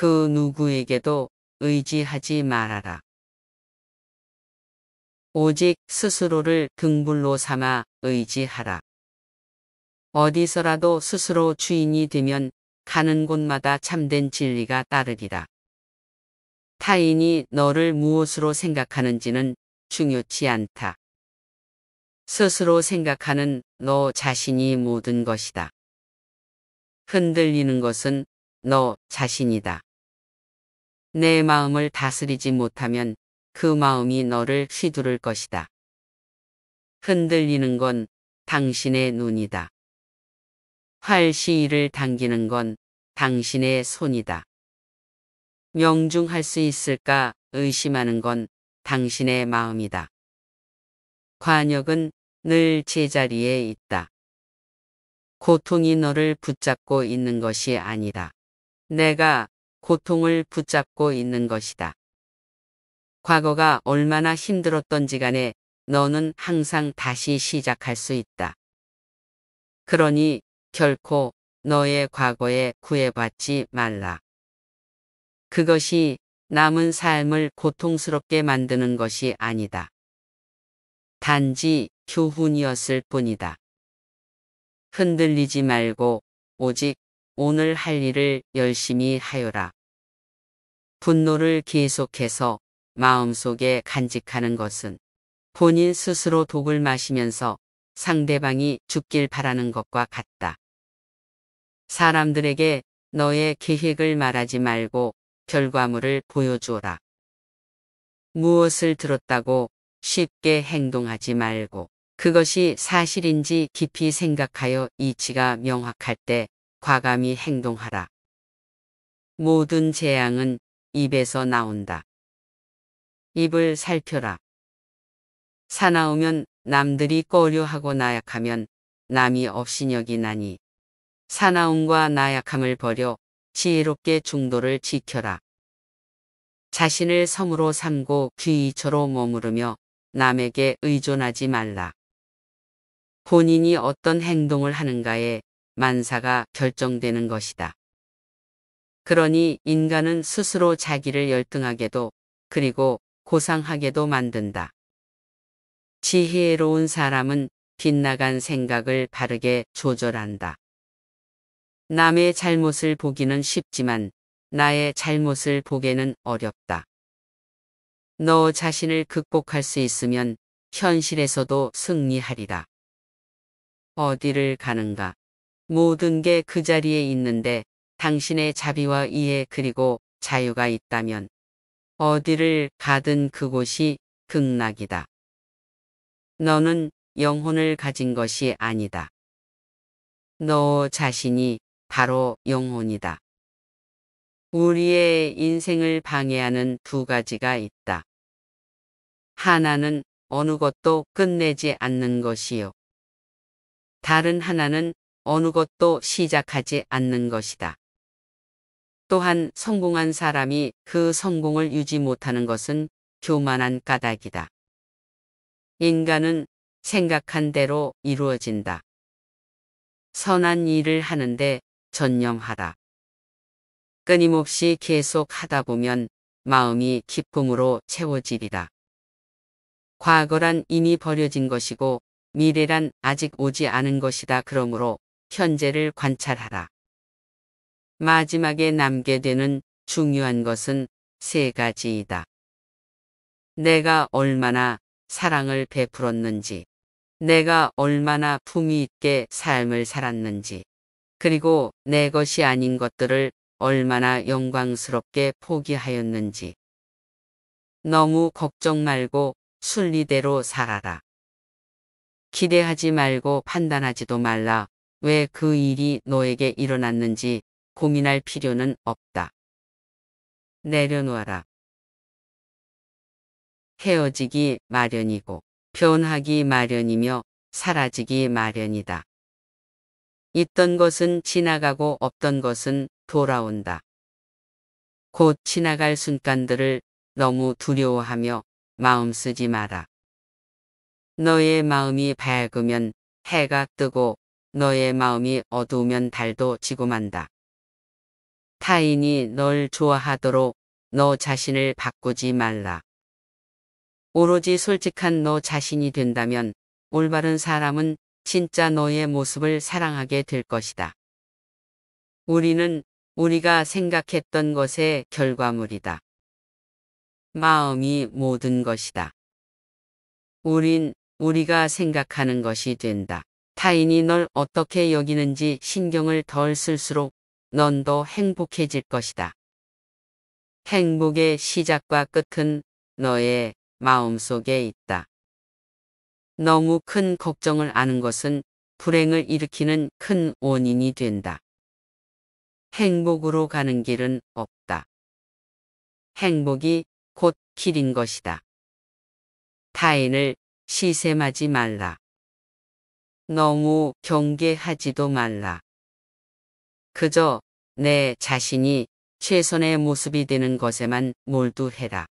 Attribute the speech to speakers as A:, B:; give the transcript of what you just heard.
A: 그 누구에게도 의지하지 말아라. 오직 스스로를 등불로 삼아 의지하라. 어디서라도 스스로 주인이 되면 가는 곳마다 참된 진리가 따르리라. 타인이 너를 무엇으로 생각하는지는 중요치 않다. 스스로 생각하는 너 자신이 모든 것이다. 흔들리는 것은 너 자신이다. 내 마음을 다스리지 못하면 그 마음이 너를 휘두를 것이다. 흔들리는 건 당신의 눈이다. 활시위를 당기는 건 당신의 손이다. 명중할 수 있을까 의심하는 건 당신의 마음이다. 관역은 늘 제자리에 있다. 고통이 너를 붙잡고 있는 것이 아니다. 내가 고통을 붙잡고 있는 것이다. 과거가 얼마나 힘들었던지 간에 너는 항상 다시 시작할 수 있다. 그러니 결코 너의 과거에 구애받지 말라. 그것이 남은 삶을 고통스럽게 만드는 것이 아니다. 단지 교훈이었을 뿐이다. 흔들리지 말고 오직 오늘 할 일을 열심히 하여라. 분노를 계속해서 마음속에 간직하는 것은 본인 스스로 독을 마시면서 상대방이 죽길 바라는 것과 같다. 사람들에게 너의 계획을 말하지 말고 결과물을 보여주어라. 무엇을 들었다고 쉽게 행동하지 말고 그것이 사실인지 깊이 생각하여 이치가 명확할 때 과감히 행동하라. 모든 재앙은 입에서 나온다. 입을 살펴라. 사나우면 남들이 꺼려하고 나약하면 남이 업신여기나니 사나움과 나약함을 버려 지혜롭게 중도를 지켜라. 자신을 섬으로 삼고 귀이처로 머무르며 남에게 의존하지 말라. 본인이 어떤 행동을 하는가에 만사가 결정되는 것이다. 그러니 인간은 스스로 자기를 열등하게도 그리고 고상하게도 만든다. 지혜로운 사람은 빗나간 생각을 바르게 조절한다. 남의 잘못을 보기는 쉽지만 나의 잘못을 보게는 어렵다. 너 자신을 극복할 수 있으면 현실에서도 승리하리라. 어디를 가는가? 모든 게 그 자리에 있는데 당신의 자비와 이해 그리고 자유가 있다면 어디를 가든 그곳이 극락이다. 너는 영혼을 가진 것이 아니다. 너 자신이 바로 영혼이다. 우리의 인생을 방해하는 두 가지가 있다. 하나는 어느 것도 끝내지 않는 것이요. 다른 하나는 어느 것도 시작하지 않는 것이다. 또한 성공한 사람이 그 성공을 유지 못하는 것은 교만한 까닭이다. 인간은 생각한 대로 이루어진다. 선한 일을 하는데 전념하다. 끊임없이 계속 하다 보면 마음이 기쁨으로 채워지리다. 과거란 이미 버려진 것이고 미래란 아직 오지 않은 것이다. 그러므로 현재를 관찰하라. 마지막에 남게 되는 중요한 것은 세 가지이다. 내가 얼마나 사랑을 베풀었는지, 내가 얼마나 품위 있게 삶을 살았는지, 그리고 내 것이 아닌 것들을 얼마나 영광스럽게 포기하였는지. 너무 걱정 말고 순리대로 살아라. 기대하지 말고 판단하지도 말라. 왜그 일이 너에게 일어났는지 고민할 필요는 없다. 내려놓아라. 헤어지기 마련이고 변하기 마련이며 사라지기 마련이다. 있던 것은 지나가고 없던 것은 돌아온다. 곧 지나갈 순간들을 너무 두려워하며 마음 쓰지 마라. 너의 마음이 밝으면 해가 뜨고 너의 마음이 어두우면 달도 지고 만다. 타인이 널 좋아하도록 너 자신을 바꾸지 말라. 오로지 솔직한 너 자신이 된다면 올바른 사람은 진짜 너의 모습을 사랑하게 될 것이다. 우리는 우리가 생각했던 것의 결과물이다. 마음이 모든 것이다. 우린 우리가 생각하는 것이 된다. 타인이 널 어떻게 여기는지 신경을 덜 쓸수록 넌 더 행복해질 것이다. 행복의 시작과 끝은 너의 마음속에 있다. 너무 큰 걱정을 아는 것은 불행을 일으키는 큰 원인이 된다. 행복으로 가는 길은 없다. 행복이 곧 길인 것이다. 타인을 시샘하지 말라. 너무 경계하지도 말라. 그저 내 자신이 최선의 모습이 되는 것에만 몰두해라.